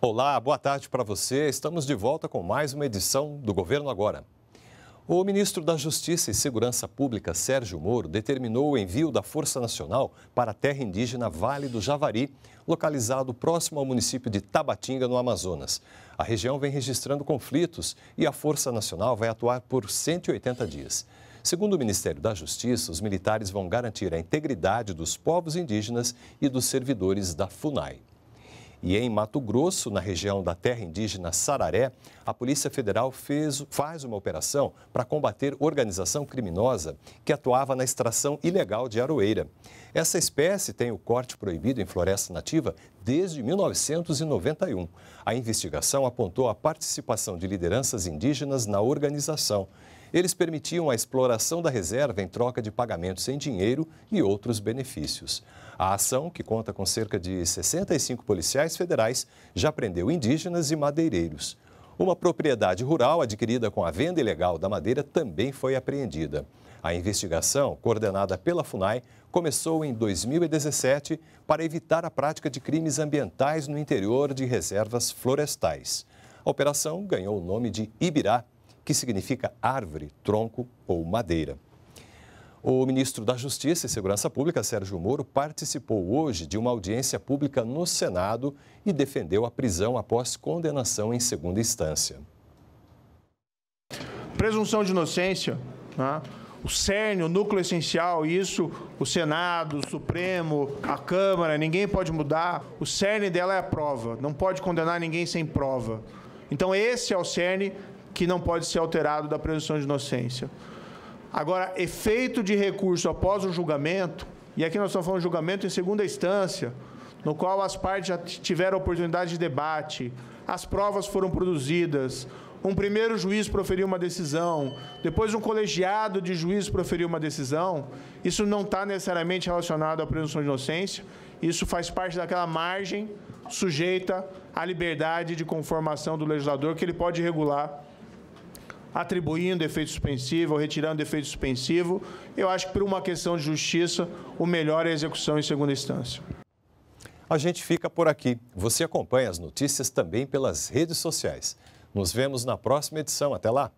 Olá, boa tarde para você. Estamos de volta com mais uma edição do Governo Agora. O ministro da Justiça e Segurança Pública, Sérgio Moro, determinou o envio da Força Nacional para a terra indígena Vale do Javari, localizado próximo ao município de Tabatinga, no Amazonas. A região vem registrando conflitos e a Força Nacional vai atuar por 180 dias. Segundo o Ministério da Justiça, os militares vão garantir a integridade dos povos indígenas e dos servidores da FUNAI. E em Mato Grosso, na região da terra indígena Sararé, a Polícia Federal fez, faz uma operação para combater organização criminosa que atuava na extração ilegal de aroeira. Essa espécie tem o corte proibido em floresta nativa desde 1991. A investigação apontou a participação de lideranças indígenas na organização eles permitiam a exploração da reserva em troca de pagamentos em dinheiro e outros benefícios. A ação, que conta com cerca de 65 policiais federais, já prendeu indígenas e madeireiros. Uma propriedade rural adquirida com a venda ilegal da madeira também foi apreendida. A investigação, coordenada pela FUNAI, começou em 2017 para evitar a prática de crimes ambientais no interior de reservas florestais. A operação ganhou o nome de Ibirá que significa árvore, tronco ou madeira. O ministro da Justiça e Segurança Pública, Sérgio Moro, participou hoje de uma audiência pública no Senado e defendeu a prisão após condenação em segunda instância. Presunção de inocência, né? o cerne, o núcleo essencial, isso o Senado, o Supremo, a Câmara, ninguém pode mudar. O cerne dela é a prova, não pode condenar ninguém sem prova. Então, esse é o cerne que não pode ser alterado da presunção de inocência. Agora, efeito de recurso após o julgamento, e aqui nós estamos falando de julgamento em segunda instância, no qual as partes já tiveram oportunidade de debate, as provas foram produzidas, um primeiro juiz proferiu uma decisão, depois um colegiado de juízes proferiu uma decisão, isso não está necessariamente relacionado à presunção de inocência, isso faz parte daquela margem sujeita à liberdade de conformação do legislador que ele pode regular atribuindo efeito suspensivo ou retirando efeito suspensivo. Eu acho que, por uma questão de justiça, o melhor é a execução em segunda instância. A gente fica por aqui. Você acompanha as notícias também pelas redes sociais. Nos vemos na próxima edição. Até lá!